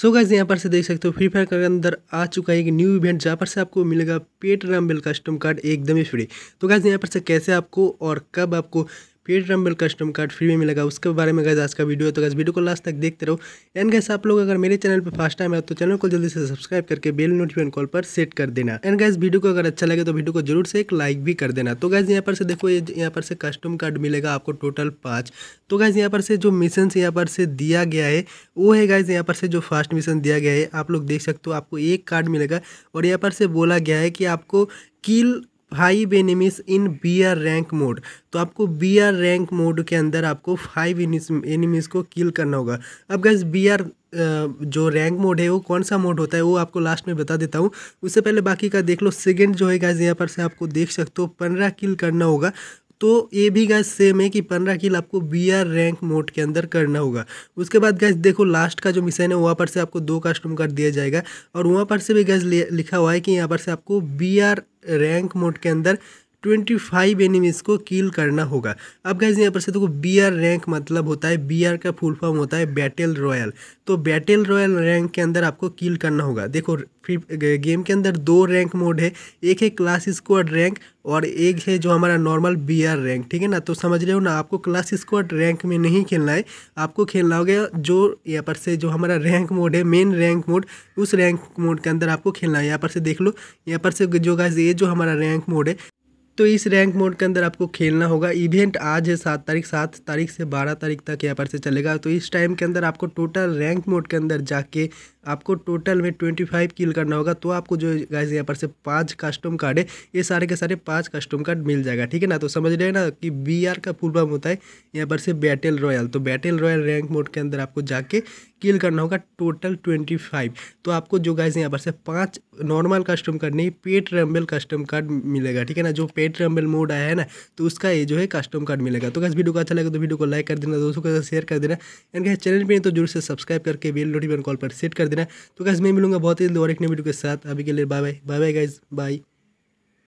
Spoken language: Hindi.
सो गाइज यहाँ पर से देख सकते हो फ्री फायर के अंदर आ चुका है एक न्यू इवेंट जहाँ पर से आपको मिलेगा पेट रामबेल कस्टम कार्ड एकदम ही फ्री तो गाइज यहाँ पर से कैसे आपको और कब आपको पेड ड्रम्बल कस्टम कार्ड फ्री में मिलेगा उसके बारे में गैस आज का वीडियो है तो गैस वीडियो को लास्ट तक देखते रहो एंड गैस आप लोग अगर मेरे चैनल पर फर्स्ट टाइम है तो चैनल को जल्दी से सब्सक्राइब करके बेल नोटिफिकेशन कॉल पर सेट कर देना एंड गैस वीडियो को अगर अच्छा लगे तो वीडियो को जरूर से एक लाइक भी कर देना तो गैस यहाँ पर से देखो ये यहाँ पर से कस्टम कार्ड मिलेगा आपको टोटल पाँच तो गैस यहाँ पर से जो मिशन यहाँ पर से दिया गया है वो है गैस यहाँ पर से जो फर्स्ट मिशन दिया गया है आप लोग देख सकते हो आपको एक कार्ड मिलेगा और यहाँ पर से बोला गया है कि आपको kill five enemies in B R rank mode तो आपको बी आर रैंक मोड के अंदर आपको फाइव एनिमीज को किल करना होगा अब गैस बी आर जो रैंक मोड है वो कौन सा मोड होता है वो आपको लास्ट में बता देता हूँ उससे पहले बाकी का देख लो सेकेंड जो है गैस यहाँ पर से आपको देख सकते हो पंद्रह किल करना होगा तो ये भी गैस सेम है कि पंद्रह किल आपको बी आर रैंक मोड के अंदर करना होगा उसके बाद गैस देखो लास्ट का जो मिशन है वहाँ पर से आपको दो कस्टम कर दिया जाएगा और वहाँ पर से भी गैस लिखा हुआ है कि यहाँ पर से आपको बी आर रैंक मोड के अंदर ट्वेंटी फाइव एनिमीज को किल करना होगा अब गाइज यहाँ पर से देखो बी आर रैंक मतलब होता है बी आर का फुल फॉर्म होता है बैटल रॉयल तो बैटल रॉयल रैंक के अंदर आपको किल करना होगा देखो फिर गेम के अंदर दो रैंक मोड है एक है क्लास स्क्वाड रैंक और एक है जो हमारा नॉर्मल बी आर रैंक ठीक है ना तो समझ रहे हो ना आपको क्लास स्क्वाड रैंक में नहीं खेलना है आपको खेलना होगा जो यहाँ पर से जो हमारा रैंक मोड है मेन रैंक मोड उस रैंक मोड के अंदर आपको खेलना है यहाँ पर से देख लो यहाँ पर से जो गाइज ये जो हमारा रैंक मोड है तो इस रैंक मोड के अंदर आपको खेलना होगा इवेंट आज है सात तारीख सात तारीख से बारह तारीख तक यहाँ पर से चलेगा तो इस टाइम के अंदर आपको टोटल रैंक मोड के अंदर जाके आपको टोटल में ट्वेंटी फाइव किल करना होगा तो आपको जो गाइज यहाँ पर से पाँच कस्टम कार्ड है ये सारे के सारे पाँच कस्टम कार्ड मिल जाएगा ठीक है ना तो समझ रहे हैं ना कि बी आर का फुल फॉर्म होता है यहाँ पर से बैटल रॉयल तो बैटल रॉयल रैंक मोड के अंदर आपको जाके किल करना होगा टोटल ट्वेंटी फाइव तो आपको जो गाइज यहाँ पर से पाँच नॉर्मल कस्टम कार्ड नहीं पेट रैम्बल कस्टम कार्ड मिलेगा ठीक है ना जो पेट रैम्बल मोड आया है ना तो उसका ये जो है कस्टम कार्ड मिलेगा तो गाइज वीडियो को अच्छा लगे तो वीडियो को लाइक कर देना दोस्तों के साथ शेयर कर देना एंड गाइज चैनल पर तो जरूर से सब्सक्राइब करके बेल नोटिफिकेशन कॉल पर सेट कर देना तो कैसे मैं मिलूंगा बहुत ही और एक नई वीडियो के साथ अभी के लिए bye bye bye bye guys bye